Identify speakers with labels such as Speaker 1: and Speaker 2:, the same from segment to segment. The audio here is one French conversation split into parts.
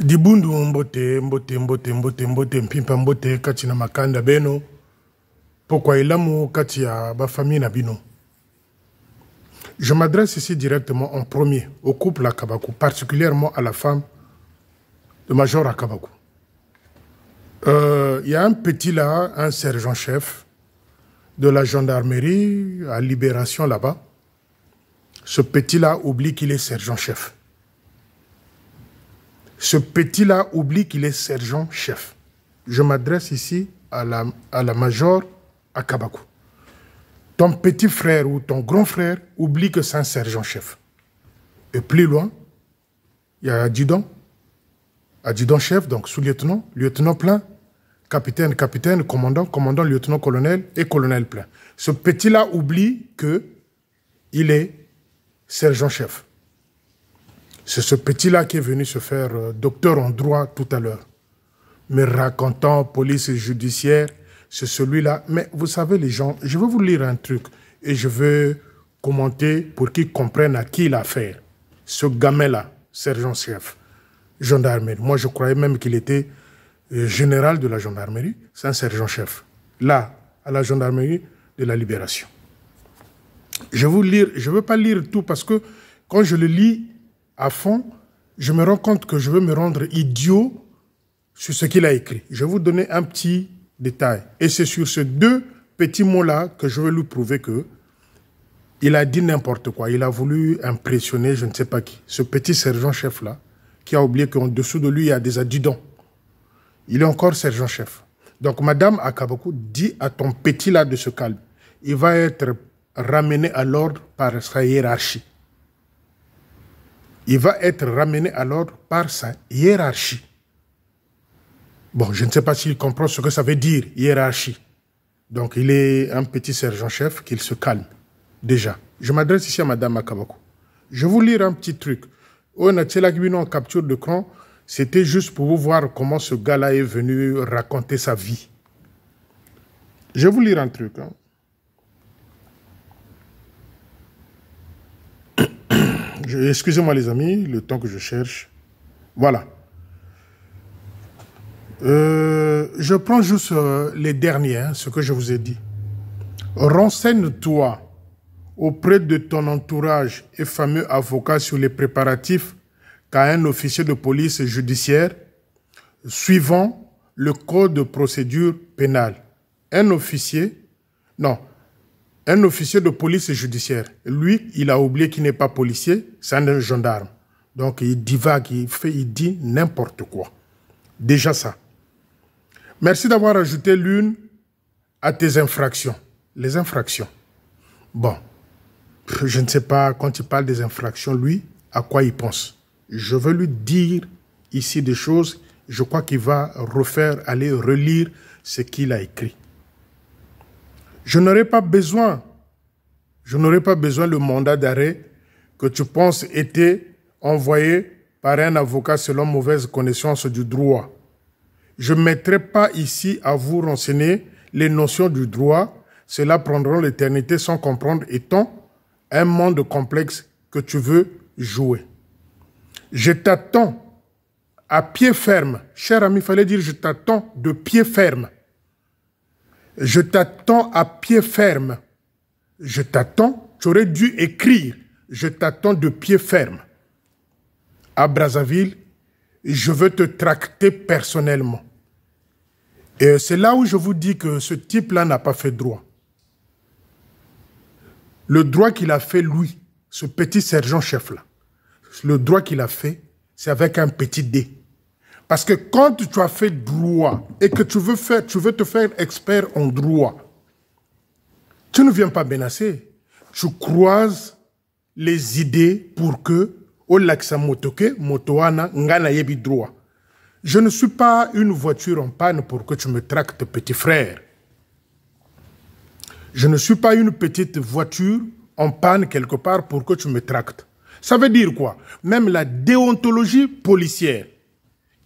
Speaker 1: dibundu mbote mbote mbote mbote mbote mbote makanda beno kati ya je m'adresse ici directement en premier au couple akabaku particulièrement à la femme de major akabaku euh, il y a un petit là un sergent chef de la gendarmerie à libération là-bas ce petit là oublie qu'il est sergent chef ce petit-là oublie qu'il est sergent-chef. Je m'adresse ici à la, à la major Akabaku. Ton petit frère ou ton grand frère oublie que c'est un sergent-chef. Et plus loin, il y a Adidon, adidon chef donc sous-lieutenant, lieutenant plein, capitaine, capitaine, commandant, commandant, lieutenant-colonel et colonel plein. Ce petit-là oublie que il est sergent-chef. C'est ce petit-là qui est venu se faire euh, docteur en droit tout à l'heure, Mais racontant police et judiciaire, c'est celui-là. Mais vous savez, les gens, je veux vous lire un truc et je veux commenter pour qu'ils comprennent à qui il a affaire. Ce gamin-là, sergent-chef, gendarmerie. Moi, je croyais même qu'il était euh, général de la gendarmerie. C'est un sergent-chef. Là, à la gendarmerie de la libération. Je, vous lire, je veux pas lire tout parce que quand je le lis, à fond, je me rends compte que je veux me rendre idiot sur ce qu'il a écrit. Je vais vous donner un petit détail. Et c'est sur ces deux petits mots-là que je vais lui prouver que il a dit n'importe quoi. Il a voulu impressionner je ne sais pas qui. Ce petit sergent-chef-là, qui a oublié qu'en dessous de lui, il y a des adjudants. Il est encore sergent-chef. Donc, Madame Akaboku dis à ton petit-là de se calmer. Il va être ramené à l'ordre par sa hiérarchie il va être ramené à l'ordre par sa hiérarchie. Bon, je ne sais pas s'il comprend ce que ça veut dire, hiérarchie. Donc, il est un petit sergent-chef, qu'il se calme, déjà. Je m'adresse ici à Madame Akabako. Je vais vous lire un petit truc. On a en capture de cran, c'était juste pour vous voir comment ce gars-là est venu raconter sa vie. Je vais vous lire un truc. Hein. Excusez-moi les amis, le temps que je cherche. Voilà. Euh, je prends juste euh, les derniers, hein, ce que je vous ai dit. Renseigne-toi auprès de ton entourage et fameux avocat sur les préparatifs qu'a un officier de police judiciaire suivant le code de procédure pénale. Un officier, non, un officier de police judiciaire, lui, il a oublié qu'il n'est pas policier, c'est un gendarme. Donc il divague, il fait, il dit n'importe quoi. Déjà ça. Merci d'avoir ajouté l'une à tes infractions. Les infractions. Bon, je ne sais pas, quand il parle des infractions, lui, à quoi il pense. Je veux lui dire ici des choses, je crois qu'il va refaire, aller relire ce qu'il a écrit. Je n'aurai pas besoin, je n'aurai pas besoin le mandat d'arrêt que tu penses être envoyé par un avocat selon mauvaise connaissance du droit. Je ne mettrai pas ici à vous renseigner les notions du droit, cela prendra l'éternité sans comprendre étant un monde complexe que tu veux jouer. Je t'attends à pied ferme, cher ami, fallait dire je t'attends de pied ferme je t'attends à pied ferme. Je t'attends. Tu aurais dû écrire. Je t'attends de pied ferme. À Brazzaville, je veux te tracter personnellement. Et c'est là où je vous dis que ce type-là n'a pas fait droit. Le droit qu'il a fait, lui, ce petit sergent-chef-là, le droit qu'il a fait, c'est avec un petit dé. Parce que quand tu as fait droit et que tu veux, faire, tu veux te faire expert en droit, tu ne viens pas menacer. Tu croises les idées pour que Motoana Ngana droit. Je ne suis pas une voiture en panne pour que tu me tractes petit frère. Je ne suis pas une petite voiture en panne quelque part pour que tu me tractes. Ça veut dire quoi Même la déontologie policière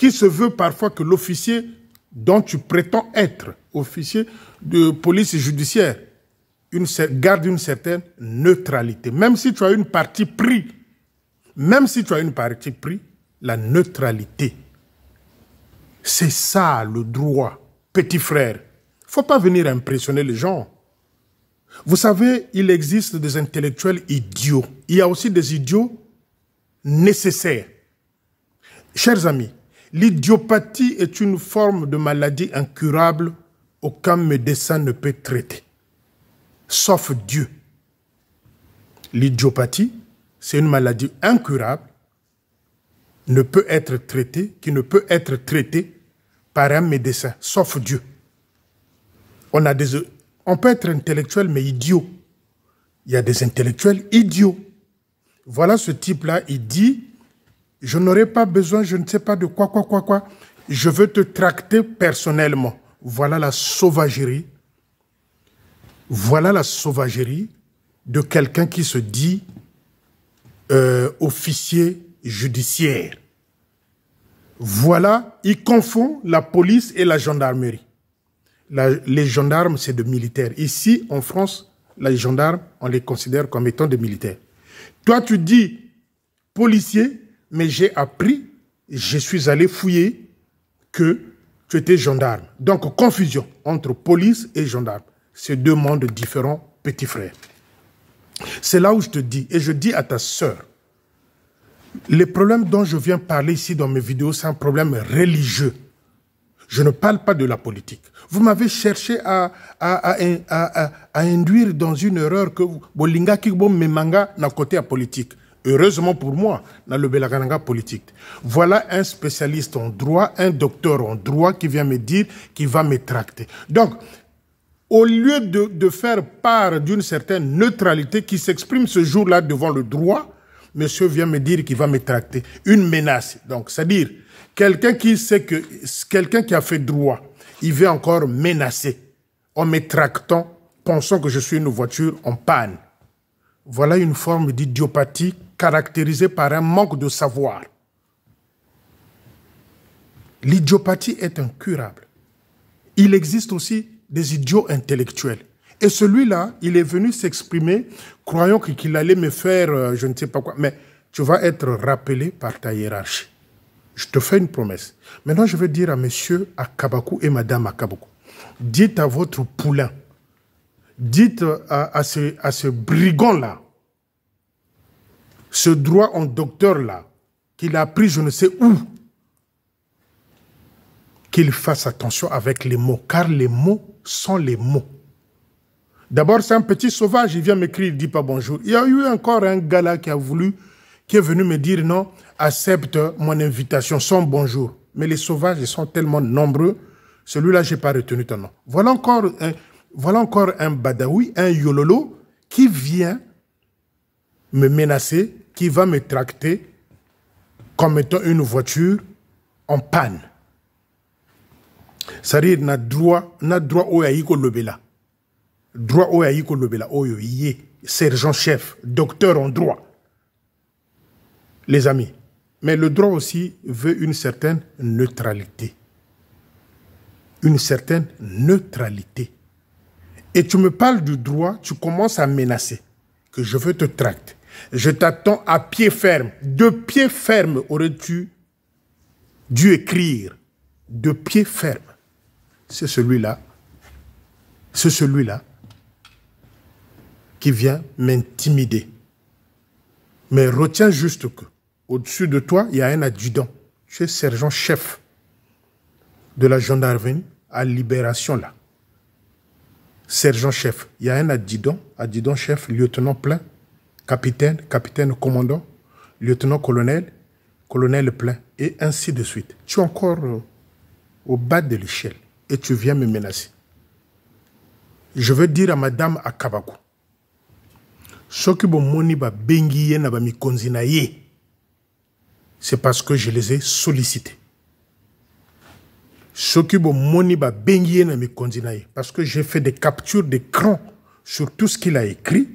Speaker 1: qui se veut parfois que l'officier dont tu prétends être officier de police judiciaire une, garde une certaine neutralité. Même si tu as une partie pris, même si tu as une partie pris, la neutralité. C'est ça le droit, petit frère. Faut pas venir impressionner les gens. Vous savez, il existe des intellectuels idiots. Il y a aussi des idiots nécessaires. Chers amis, L'idiopathie est une forme de maladie incurable aucun médecin ne peut traiter, sauf Dieu. L'idiopathie, c'est une maladie incurable, ne peut être traitée, qui ne peut être traitée par un médecin, sauf Dieu. On, a des, on peut être intellectuel, mais idiot. Il y a des intellectuels idiots. Voilà ce type-là, il dit je n'aurai pas besoin, je ne sais pas de quoi, quoi, quoi, quoi. Je veux te tracter personnellement. Voilà la sauvagerie. Voilà la sauvagerie de quelqu'un qui se dit euh, officier judiciaire. Voilà, il confond la police et la gendarmerie. les gendarmes, c'est de militaires. Ici, en France, les gendarmes, on les considère comme étant des militaires. Toi, tu dis policier, mais j'ai appris, je suis allé fouiller que tu étais gendarme. Donc, confusion entre police et gendarme. C'est deux mondes différents, petit frère. C'est là où je te dis, et je dis à ta sœur, les problèmes dont je viens parler ici dans mes vidéos, c'est un problème religieux. Je ne parle pas de la politique. Vous m'avez cherché à, induire dans une erreur que Bolinga Kikbo Memanga n'a côté à politique. Heureusement pour moi, dans le Belaganga politique. Voilà un spécialiste en droit, un docteur en droit qui vient me dire, qu'il va me tracter. Donc, au lieu de, faire part d'une certaine neutralité qui s'exprime ce jour-là devant le droit, monsieur vient me dire qu'il va me tracter. Une menace. Donc, c'est-à-dire, quelqu'un qui sait que, quelqu'un qui a fait droit, il vient encore menacer en me tractant, pensant que je suis une voiture en panne. Voilà une forme d'idiopathie caractérisé par un manque de savoir. L'idiopathie est incurable. Il existe aussi des idiots intellectuels. Et celui-là, il est venu s'exprimer, croyant qu'il allait me faire euh, je ne sais pas quoi. Mais tu vas être rappelé par ta hiérarchie. Je te fais une promesse. Maintenant, je vais dire à monsieur Akabaku et madame Akabaku, dites à votre poulain, dites à ce, à ce brigand-là, ce droit en docteur-là, qu'il a pris je ne sais où, qu'il fasse attention avec les mots, car les mots sont les mots. D'abord, c'est un petit sauvage, il vient m'écrire, il ne dit pas bonjour. Il y a eu encore un gars là qui a voulu, qui est venu me dire non, accepte mon invitation sans bonjour. Mais les sauvages, ils sont tellement nombreux, celui-là, je n'ai pas retenu ton nom. Voilà encore un, voilà encore un badawi, un yololo, qui vient me menacer qui va me tracter comme étant une voiture en panne. C'est-à-dire, n'a droit, n'a droit au yaïko lobela. Droit au yaïko lobela, oyo oh, sergent-chef, docteur en droit. Les amis. Mais le droit aussi veut une certaine neutralité. Une certaine neutralité. Et tu me parles du droit, tu commences à menacer que je veux te tracter je t'attends à pied ferme. De pied ferme aurais-tu dû écrire. De pied ferme. C'est celui-là. C'est celui-là qui vient m'intimider. Mais retiens juste que au-dessus de toi, il y a un adjudant. Tu es sergent-chef de la gendarmerie à Libération, là. Sergent-chef. Il y a un adjudant, adjudant-chef, lieutenant plein, capitaine, capitaine commandant, lieutenant-colonel, colonel plein, et ainsi de suite. Tu es encore euh, au bas de l'échelle et tu viens me menacer. Je veux dire à madame Akabaku, ce qui m'a na c'est parce que je les ai sollicités Ce qui m'a na parce que j'ai fait des captures d'écran sur tout ce qu'il a écrit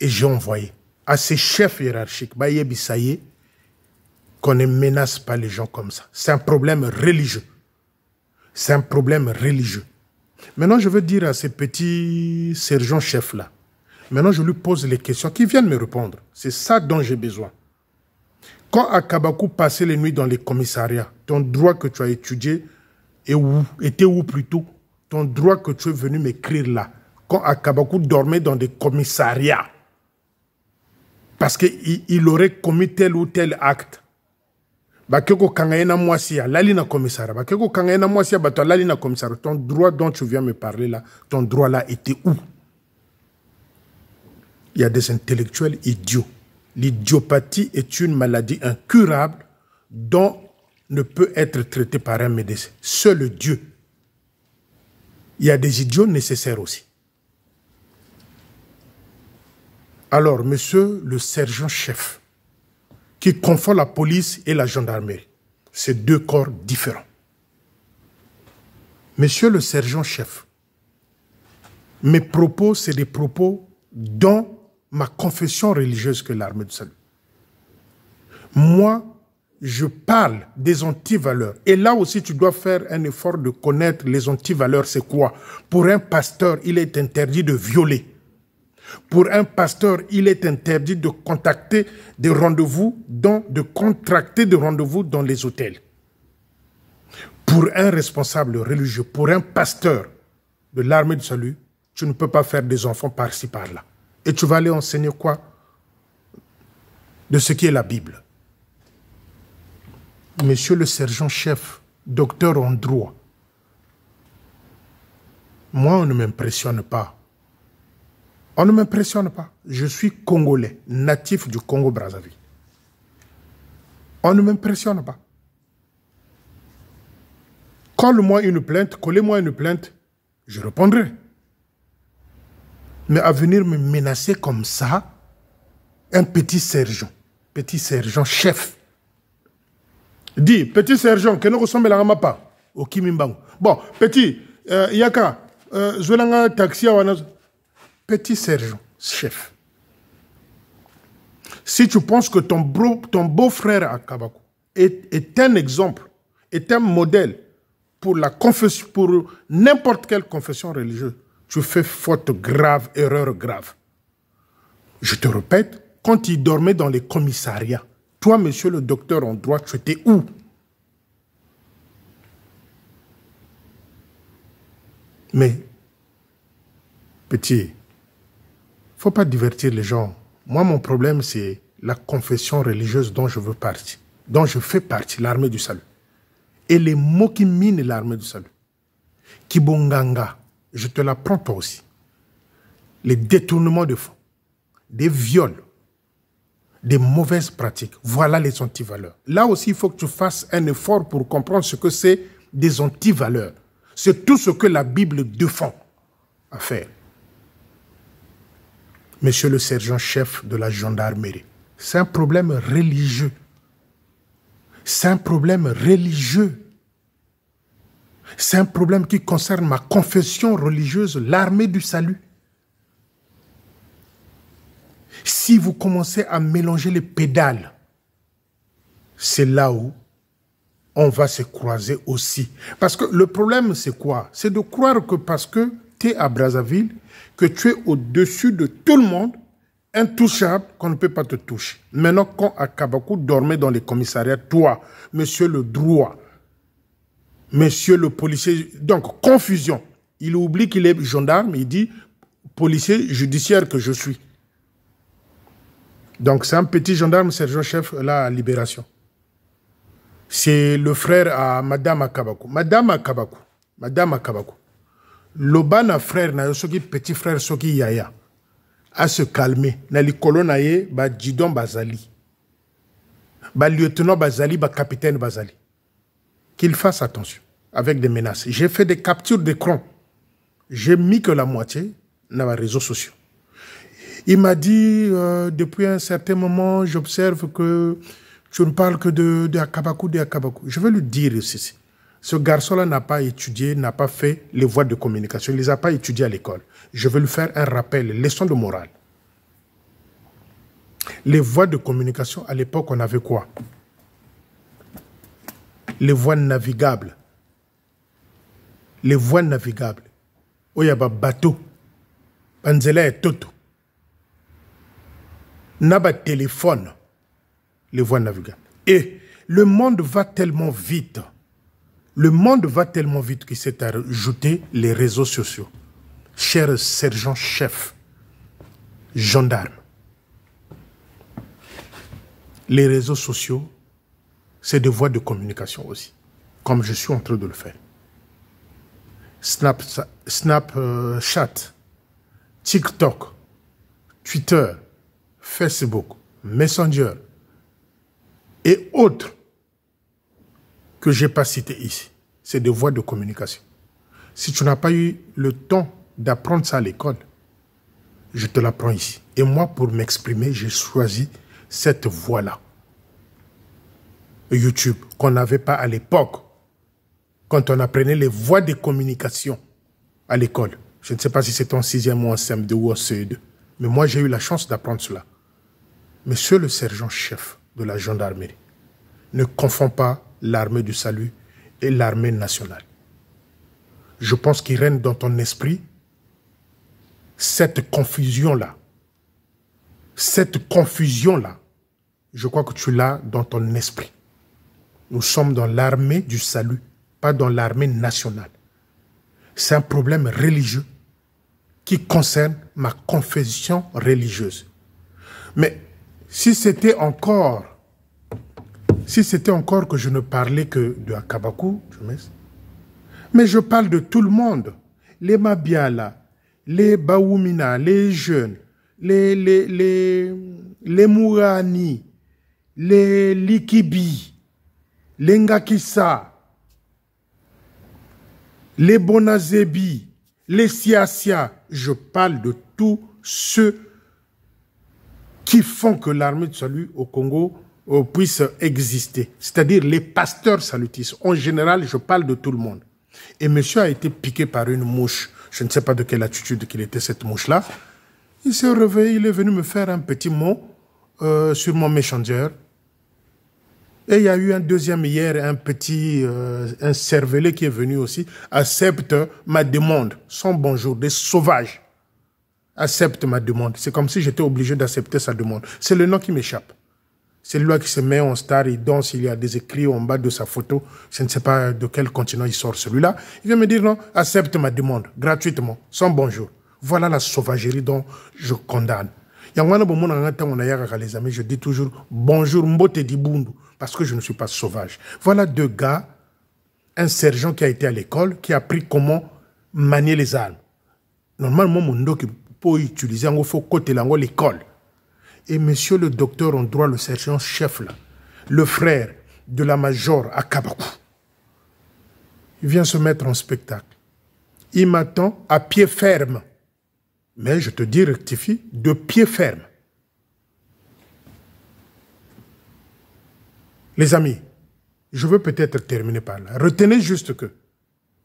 Speaker 1: et j'ai envoyé à ces chefs hiérarchiques, Baye qu'on ne menace pas les gens comme ça. C'est un problème religieux. C'est un problème religieux. Maintenant, je veux dire à ces petits sergents-chefs-là, maintenant je lui pose les questions, qu'ils viennent me répondre. C'est ça dont j'ai besoin. Quand à Kabakou passait les nuits dans les commissariats, ton droit que tu as étudié et où, était où plutôt Ton droit que tu es venu m'écrire là. Quand à Kabakou dormait dans des commissariats, parce qu'il aurait commis tel ou tel acte ton droit dont tu viens me parler là ton droit là était où il y a des intellectuels idiots l'idiopathie est une maladie incurable dont ne peut être traitée par un médecin seul Dieu il y a des idiots nécessaires aussi Alors, monsieur le sergent-chef, qui confond la police et la gendarmerie, c'est deux corps différents. Monsieur le sergent-chef, mes propos, c'est des propos dans ma confession religieuse que l'armée de salut. Moi, je parle des antivaleurs. Et là aussi, tu dois faire un effort de connaître les antivaleurs, c'est quoi Pour un pasteur, il est interdit de violer. Pour un pasteur, il est interdit de contacter des rendez-vous dans, de contracter des rendez-vous dans les hôtels. Pour un responsable religieux, pour un pasteur de l'armée du salut, tu ne peux pas faire des enfants par-ci, par-là. Et tu vas aller enseigner quoi De ce qui est la Bible. Monsieur le sergent-chef, docteur en droit, moi, on ne m'impressionne pas on ne m'impressionne pas. Je suis congolais, natif du Congo-Brazzaville. On ne m'impressionne pas. Colle-moi une plainte, collez-moi une plainte, je répondrai. Mais à venir me menacer comme ça, un petit sergent, petit sergent chef, dit Petit sergent, que nous ressemblons pas au Kimimbango. Bon, petit, euh, Yaka, euh, un taxi à Petit sergent, chef, si tu penses que ton, beau-frère à Kabako est, un exemple, est un modèle pour, la confession, pour n'importe quelle confession religieuse, tu fais faute grave, erreur grave. Je te répète, quand il dormait dans les commissariats, toi, monsieur le docteur en droit, tu étais où Mais, petit, faut pas divertir les gens. Moi, mon problème, c'est la confession religieuse dont je veux partie, dont je fais partie, l'armée du salut. Et les mots qui minent l'armée du salut. Kibonganga, je te l'apprends toi aussi. Les détournements de fonds, des viols, des mauvaises pratiques. Voilà les antivaleurs. Là aussi, il faut que tu fasses un effort pour comprendre ce que c'est des antivaleurs. C'est tout ce que la Bible défend à faire monsieur le sergent-chef de la gendarmerie. C'est un problème religieux. C'est un problème religieux. C'est un problème qui concerne ma confession religieuse, l'armée du salut. Si vous commencez à mélanger les pédales, c'est là où on va se croiser aussi. Parce que le problème, c'est quoi C'est de croire que parce que tu à Brazzaville, que tu es au-dessus de tout le monde, intouchable, qu'on ne peut pas te toucher. Maintenant, quand Akabakou dormait dans les commissariats, toi, monsieur le droit, monsieur le policier, donc confusion. Il oublie qu'il est gendarme, il dit policier judiciaire que je suis. Donc c'est un petit gendarme, sergent-chef, là, à Libération. C'est le frère à Madame Akabakou. Madame Akabakou. Madame Akabakou lobana frère na petit frère soki yaya se calmer na likolo na ye Jidon bazali lieutenant bazali capitaine bazali qu'il fasse attention avec des menaces j'ai fait des captures d'écran j'ai mis que la moitié dans les réseaux sociaux il m'a dit euh, depuis un certain moment j'observe que tu ne parles que de, de Akabaku, de Akabaku. Je vais lui dire ceci. Ce garçon-là n'a pas étudié, n'a pas fait les voies de communication, il ne les a pas étudiées à l'école. Je vais lui faire un rappel, leçon de morale. Les voies de communication, à l'époque, on avait quoi Les voies navigables. Les voies navigables. Oh, il y Oyaba bateau. Panzela et Toto. Naba téléphone. Les voies navigables. Et le monde va tellement vite. Le monde va tellement vite qu'il s'est ajouté les réseaux sociaux. Cher sergent-chef, gendarme, les réseaux sociaux, c'est des voies de communication aussi, comme je suis en train de le faire. Snapchat, euh, TikTok, Twitter, Facebook, Messenger et autres que je pas cité ici. C'est des voies de communication. Si tu n'as pas eu le temps d'apprendre ça à l'école, je te l'apprends ici. Et moi, pour m'exprimer, j'ai choisi cette voie-là. YouTube, qu'on n'avait pas à l'époque, quand on apprenait les voies de communication à l'école. Je ne sais pas si c'est en sixième ou en CM2 ou en ce mais moi, j'ai eu la chance d'apprendre cela. Monsieur le sergent-chef de la gendarmerie, ne confond pas l'armée du salut et l'armée nationale. Je pense qu'il règne dans ton esprit cette confusion-là. Cette confusion-là, je crois que tu l'as dans ton esprit. Nous sommes dans l'armée du salut, pas dans l'armée nationale. C'est un problème religieux qui concerne ma confession religieuse. Mais si c'était encore si c'était encore que je ne parlais que de Akabaku, mais je parle de tout le monde. Les Mabiala, les Baoumina, les jeunes, les, les, les, les Mourani, les Likibi, les Ngakissa, les Bonazebi, les Siasia. Je parle de tous ceux qui font que l'armée de salut au Congo puissent exister. C'est-à-dire les pasteurs salutistes. En général, je parle de tout le monde. Et monsieur a été piqué par une mouche. Je ne sais pas de quelle attitude qu'il était cette mouche-là. Il s'est réveillé, il est venu me faire un petit mot euh, sur mon messenger. Et il y a eu un deuxième hier, un petit, euh, un cervelet qui est venu aussi, accepte ma demande, Sans bonjour, des sauvages. Accepte ma demande. C'est comme si j'étais obligé d'accepter sa demande. C'est le nom qui m'échappe lui là qui se met en star, il danse, il y a des écrits en bas de sa photo. Je ne sais pas de quel continent il sort celui-là. Il vient me dire non, accepte ma demande, gratuitement, sans bonjour. Voilà la sauvagerie dont je condamne. Les amis, je dis toujours bonjour Mbote Dibundu parce que je ne suis pas sauvage. Voilà deux gars, un sergent qui a été à l'école, qui a appris comment manier les armes. Normalement, mon dos pour utiliser, il faut côté l'école. Et monsieur le docteur en droit, le sergent-chef, là, le frère de la major à Kabakou, il vient se mettre en spectacle. Il m'attend à pied ferme. Mais je te dis, rectifie, de pied ferme. Les amis, je veux peut-être terminer par là. Retenez juste que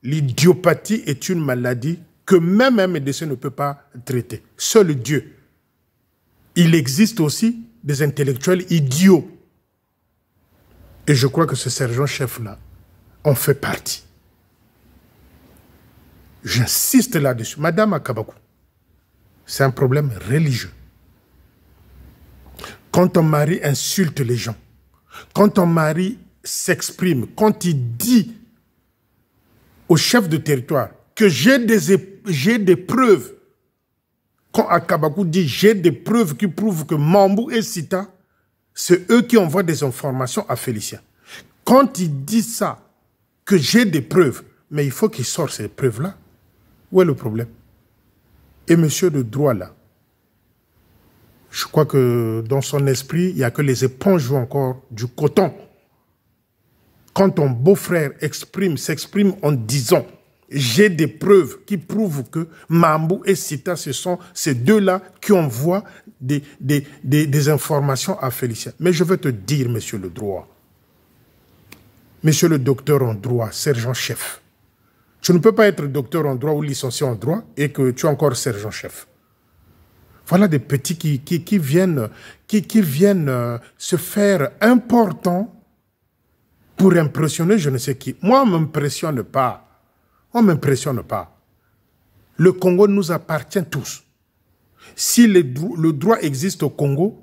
Speaker 1: l'idiopathie est une maladie que même un médecin ne peut pas traiter. Seul Dieu il existe aussi des intellectuels idiots. Et je crois que ce sergent-chef-là en fait partie. J'insiste là-dessus. Madame Akabakou, c'est un problème religieux. Quand ton mari insulte les gens, quand ton mari s'exprime, quand il dit au chef de territoire que j'ai des, j'ai des preuves quand Akabaku dit j'ai des preuves qui prouvent que Mambou et Sita, c'est eux qui envoient des informations à Félicien. Quand il dit ça, que j'ai des preuves, mais il faut qu'il sorte ces preuves-là, où est le problème Et monsieur de droit là, je crois que dans son esprit, il n'y a que les éponges ou encore du coton. Quand ton beau-frère exprime, s'exprime en disant j'ai des preuves qui prouvent que Mambo et Sita, ce sont ces deux-là qui envoient des, des, informations à Félicien. Mais je veux te dire, monsieur le droit, monsieur le docteur en droit, sergent-chef, tu ne peux pas être docteur en droit ou licencié en droit et que tu es encore sergent-chef. Voilà des petits qui, qui, viennent, qui, qui viennent euh, se faire important pour impressionner je ne sais qui. Moi, on ne m'impressionne pas. On ne m'impressionne pas. Le Congo nous appartient tous. Si le, droit existe au Congo,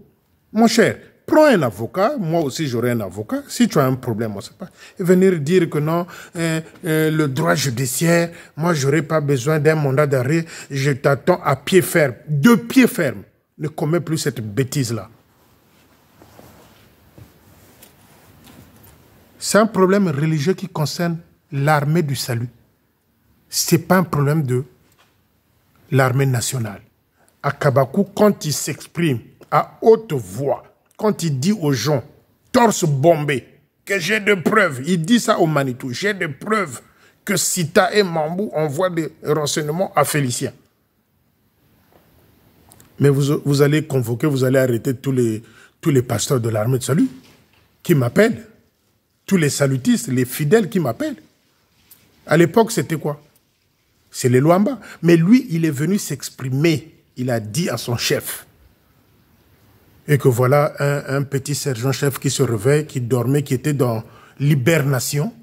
Speaker 1: mon cher, prends un avocat, moi aussi j'aurai un avocat, si tu as un problème, on sait pas. Et venir dire que non, euh, euh, le droit judiciaire, moi j'aurai pas besoin d'un mandat d'arrêt, je t'attends à pied ferme, de pied ferme. Ne commets plus cette bêtise-là. C'est un problème religieux qui concerne l'armée du salut ce n'est pas un problème de l'armée nationale. Kabakou, quand il s'exprime à haute voix, quand il dit aux gens, torse bombé, que j'ai des preuves, il dit ça au Manitou, j'ai des preuves que Sita et Mambou envoient des renseignements à Félicien. Mais vous, allez convoquer, vous allez arrêter tous les, tous les pasteurs de l'armée de salut qui m'appellent, tous les salutistes, les fidèles qui m'appellent. À l'époque, c'était quoi c'est les bas. Mais lui, il est venu s'exprimer. Il a dit à son chef. Et que voilà un, un petit sergent-chef qui se réveille, qui dormait, qui était dans l'hibernation.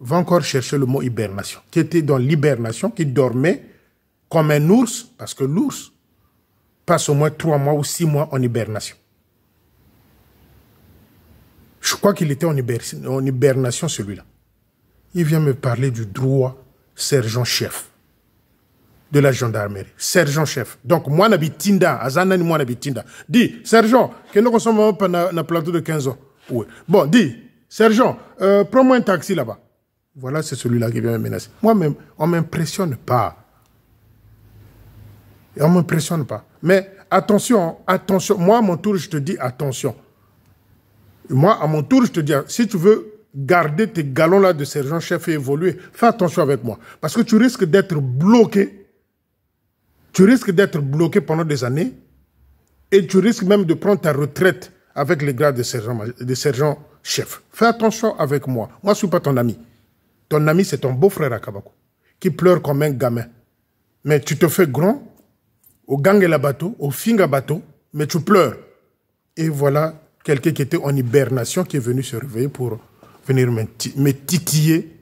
Speaker 1: Va encore chercher le mot hibernation. Qui était dans l'hibernation, qui dormait comme un ours, parce que l'ours passe au moins trois mois ou six mois en hibernation. Je crois qu'il était en hibernation, celui-là. Il vient me parler du droit sergent-chef de la gendarmerie, sergent-chef. Donc, moi, Nabitinda, Azanani, moi, Tinda. dit, sergent, que nous sommes pas dans un plateau de 15 ans. Oui. Bon, dis, sergent, euh, prends-moi un taxi là-bas. Voilà, c'est celui-là qui vient me menacer. Moi-même, on m'impressionne pas. Et on m'impressionne pas. Mais attention, attention. Moi, à mon tour, je te dis attention. Moi, à mon tour, je te dis, si tu veux garder tes galons-là de sergent-chef et évoluer. Fais attention avec moi. Parce que tu risques d'être bloqué. Tu risques d'être bloqué pendant des années. Et tu risques même de prendre ta retraite avec les grades de sergent-chef. Fais attention avec moi. Moi, je ne suis pas ton ami. Ton ami, c'est ton beau-frère à Kabako, qui pleure comme un gamin. Mais tu te fais grand au gang et la bateau, au à bateau, mais tu pleures. Et voilà quelqu'un qui était en hibernation qui est venu se réveiller pour venir me, titiller.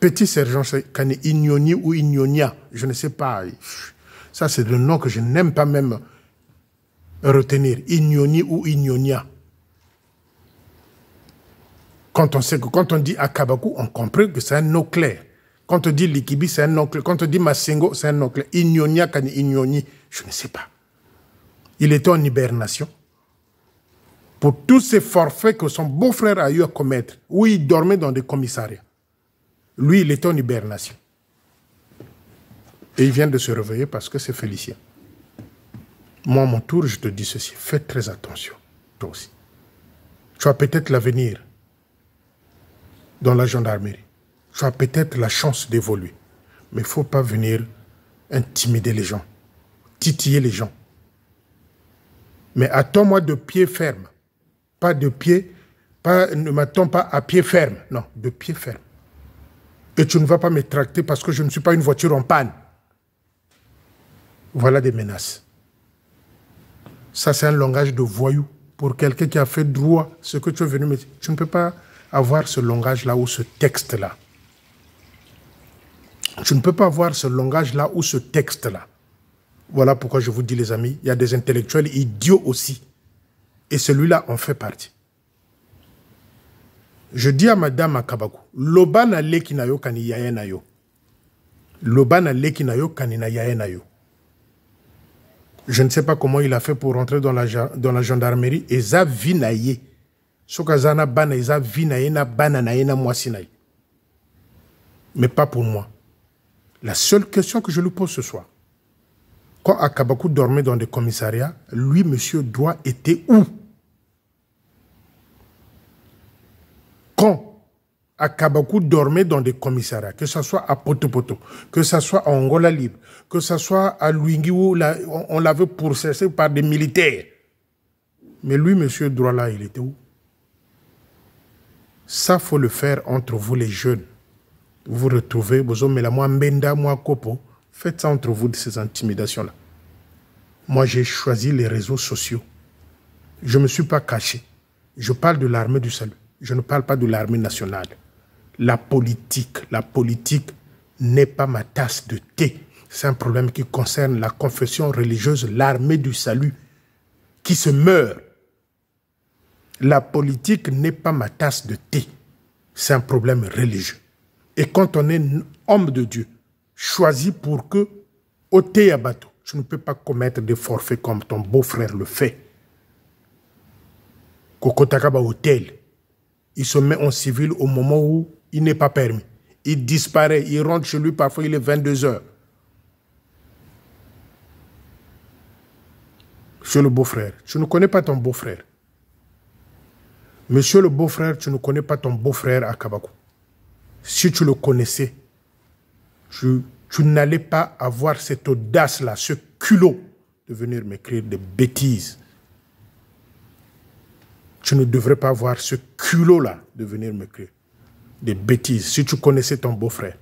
Speaker 1: Petit sergent c'est Ignoni ou Ignonia, je ne sais pas. Ça, c'est le nom que je n'aime pas même retenir. Ignoni ou Ignonia. Quand on sait que quand on dit Akabaku, on comprend que c'est un nom clair. Quand on dit Likibi, c'est un nom clair. Quand on dit Masengo, c'est un nom clair. Ignonia, Kane Ignoni, je ne sais pas. Il était en hibernation pour tous ces forfaits que son beau-frère a eu à commettre, où il dormait dans des commissariats. Lui, il était en hibernation. Et il vient de se réveiller parce que c'est Félicien. Moi, à mon tour, je te dis ceci. Fais très attention, toi aussi. Tu as peut-être l'avenir dans la gendarmerie. Tu as peut-être la chance d'évoluer. Mais il ne faut pas venir intimider les gens, titiller les gens. Mais attends-moi de pied ferme pas de pied, pas, ne m'attends pas à pied ferme. Non, de pied ferme. Et tu ne vas pas me tracter parce que je ne suis pas une voiture en panne. Voilà des menaces. Ça, c'est un langage de voyou. Pour quelqu'un qui a fait droit, ce que tu es venu me dire, tu ne peux pas avoir ce langage-là ou ce texte-là. Tu ne peux pas avoir ce langage-là ou ce texte-là. Voilà pourquoi je vous dis, les amis, il y a des intellectuels idiots aussi. Et celui-là en fait partie. Je dis à Madame Akabaku, l'obana leki na yo kani yaye na yo. leki na yo kani na na yo. Je ne sais pas comment il a fait pour rentrer dans la, dans la gendarmerie. Et ça vinaye. Sokazana bana, ça vinaye na bana na na moisinaye. Mais pas pour moi. La seule question que je lui pose ce soir, quand Akabaku dormait dans des commissariats, lui, monsieur Droit, était où Quand Akabaku dormait dans des commissariats, que ce soit à Potopoto, que ce soit à Angola Libre, que ce soit à Louingui on l'avait poursuivi par des militaires. Mais lui, monsieur Droit, là, il était où Ça, faut le faire entre vous les jeunes. Vous retrouvez, vous mais la moi, Mbenda, moi, Kopo. Faites ça entre vous de ces intimidations-là. Moi, j'ai choisi les réseaux sociaux. Je ne me suis pas caché. Je parle de l'armée du salut. Je ne parle pas de l'armée nationale. La politique, la politique n'est pas ma tasse de thé. C'est un problème qui concerne la confession religieuse, l'armée du salut, qui se meurt. La politique n'est pas ma tasse de thé. C'est un problème religieux. Et quand on est homme de Dieu, choisi pour que, hôtel à bateau, tu ne peux pas commettre des forfaits comme ton beau-frère le fait. Kokotakaba Hôtel, il se met en civil au moment où il n'est pas permis. Il disparaît, il rentre chez lui, parfois il est 22 heures. Monsieur le beau-frère, tu ne connais pas ton beau-frère. Monsieur le beau-frère, tu ne connais pas ton beau-frère à Kabakou. Si tu le connaissais, tu n'allais pas avoir cette audace-là, ce culot de venir m'écrire des bêtises. Tu ne devrais pas avoir ce culot-là de venir m'écrire des bêtises si tu connaissais ton beau-frère.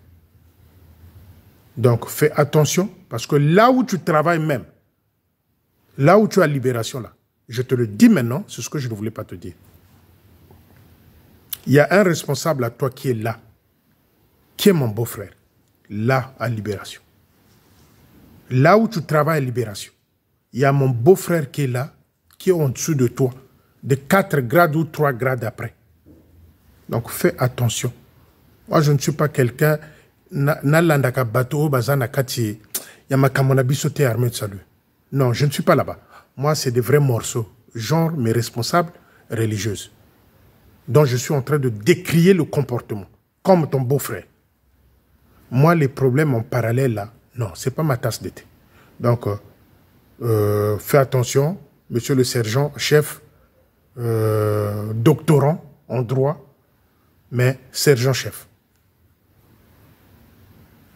Speaker 1: Donc fais attention parce que là où tu travailles même, là où tu as libération là, je te le dis maintenant, c'est ce que je ne voulais pas te dire. Il y a un responsable à toi qui est là, qui est mon beau-frère là, à Libération. Là où tu travailles à Libération, il y a mon beau-frère qui est là, qui est en dessous de toi, de 4 grades ou 3 grades après. Donc fais attention. Moi, je ne suis pas quelqu'un. Oh, non, je ne suis pas là-bas. Moi, c'est des vrais morceaux. Genre, mes responsables religieuses. dont je suis en train de décrier le comportement. Comme ton beau-frère. Moi, les problèmes en parallèle, là, non, c'est pas ma tasse d'été. Donc, euh, euh, fais attention, monsieur le sergent, chef, euh, doctorant en droit, mais sergent-chef.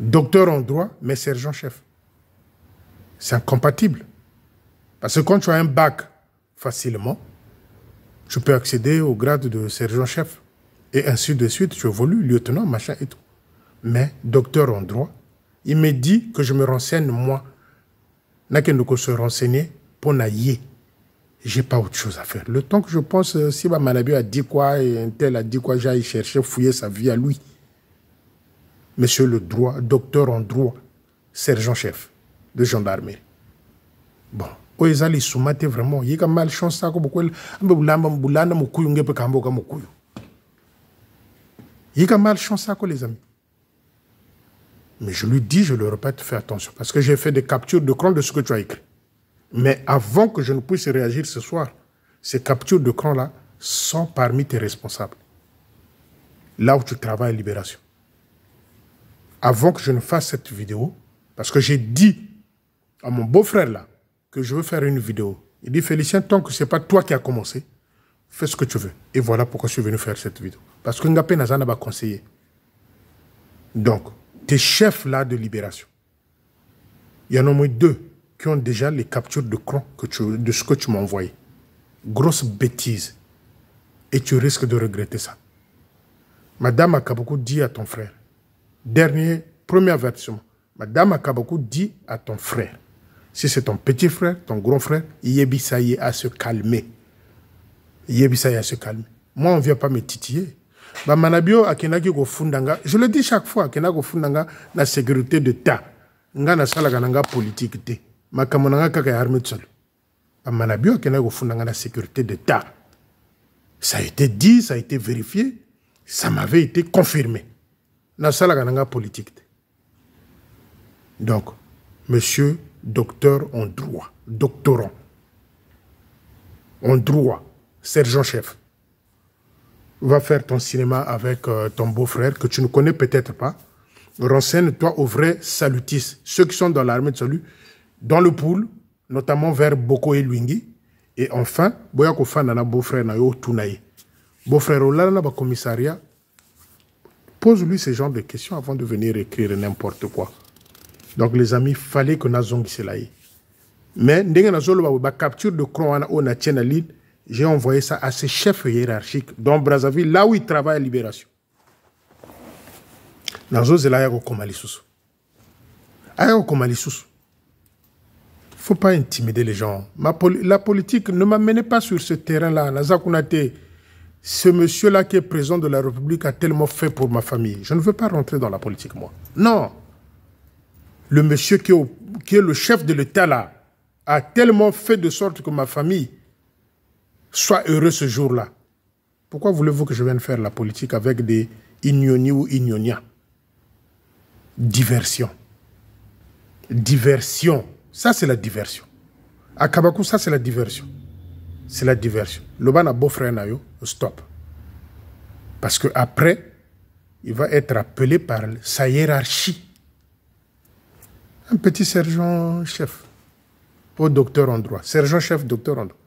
Speaker 1: Docteur en droit, mais sergent-chef. C'est incompatible. Parce que quand tu as un bac facilement, tu peux accéder au grade de sergent-chef. Et ainsi de suite, tu évolues, lieutenant, machin et tout mais docteur en droit, il me dit que je me renseigne moi. je se renseigner pour J'ai pas autre chose à faire. Le temps que je pense, euh, si ma a dit quoi et un tel a dit quoi, j'aille chercher, fouiller sa vie à lui. Monsieur le droit, docteur en droit, sergent-chef de gendarmerie. Bon, Oezali soumate vraiment. vraiment il vraiment malchance y à ambe Il y a malchance kamboka à les amis mais je lui dis, je le répète, fais attention. Parce que j'ai fait des captures de de ce que tu as écrit. Mais avant que je ne puisse réagir ce soir, ces captures de là sont parmi tes responsables. Là où tu travailles Libération. Avant que je ne fasse cette vidéo, parce que j'ai dit à mon beau-frère là que je veux faire une vidéo. Il dit Félicien, tant que ce n'est pas toi qui as commencé, fais ce que tu veux. Et voilà pourquoi je suis venu faire cette vidéo. Parce que Ngapé Nazan n'a pas conseillé. Donc, tes chefs-là de libération, il y en a au moins deux qui ont déjà les captures de, cran que tu, de ce que tu m'as envoyé. Grosse bêtise. Et tu risques de regretter ça. Madame Akaboku dit à ton frère, dernier, premier version. Madame Akaboku dit à ton frère, si c'est ton petit frère, ton grand frère, Yebisaye à se calmer. Yebisaye à se calmer. Moi, on ne vient pas me titiller ba manabio akendaki kofunda nga je le dis chaque fois akendaki kofunda nga na sécurité ta nga nasalaka na nga politique te makambo na nga kaka ya armé tsolo bamana bio akendaki kofunda nga na sécurité d'état ça a été dit ça a été vérifié ça m'avait été confirmé nasalaka na nga politique te donc monsieur docteur en droit doctorant en droit sergent chef va faire ton cinéma avec euh, ton beau-frère que tu ne connais peut-être pas. Renseigne-toi aux vrais salutistes, ceux qui sont dans l'armée de salut, dans le pool, notamment vers Boko et Luingi. Et enfin, Boyako un beau-frère yo Tunaï. Beau-frère commissariat, pose-lui ce genre de questions avant de venir écrire n'importe quoi. Donc, les amis, fallait que Nazongi Selaï. Mais, Ndenga une capture de Kron, à j'ai envoyé ça à ses chefs hiérarchiques, Dans Brazzaville, là où il travaille à Libération. Il ne Faut pas intimider les gens. la politique ne m'amenait pas sur ce terrain-là. ce monsieur-là qui est président de la République a tellement fait pour ma famille. Je ne veux pas rentrer dans la politique, moi. Non. Le monsieur qui est le chef de l'État, là, a tellement fait de sorte que ma famille sois heureux ce jour-là. Pourquoi voulez-vous que je vienne faire la politique avec des ignoni ou ignonia Diversion. Diversion. Ça, c'est la diversion. À Kabakou, ça, c'est la diversion. C'est la diversion. Le ban a beau frère Nayo, stop. Parce que après, il va être appelé par sa hiérarchie. Un petit sergent-chef au docteur en droit. Sergent-chef, docteur en droit.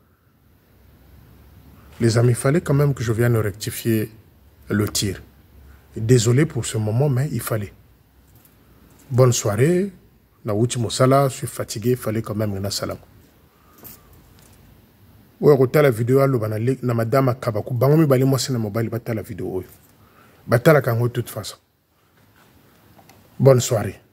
Speaker 1: Les amis, il fallait quand même que je vienne rectifier le tir. Désolé pour ce moment, mais il fallait. Bonne soirée. Naouti Moussala, je suis fatigué, il fallait quand même une salam. oyo vidéo video aloba na madame akabaku bango mibale mwasi na vidéo. batala video la batalaka de toute façon bonne soirée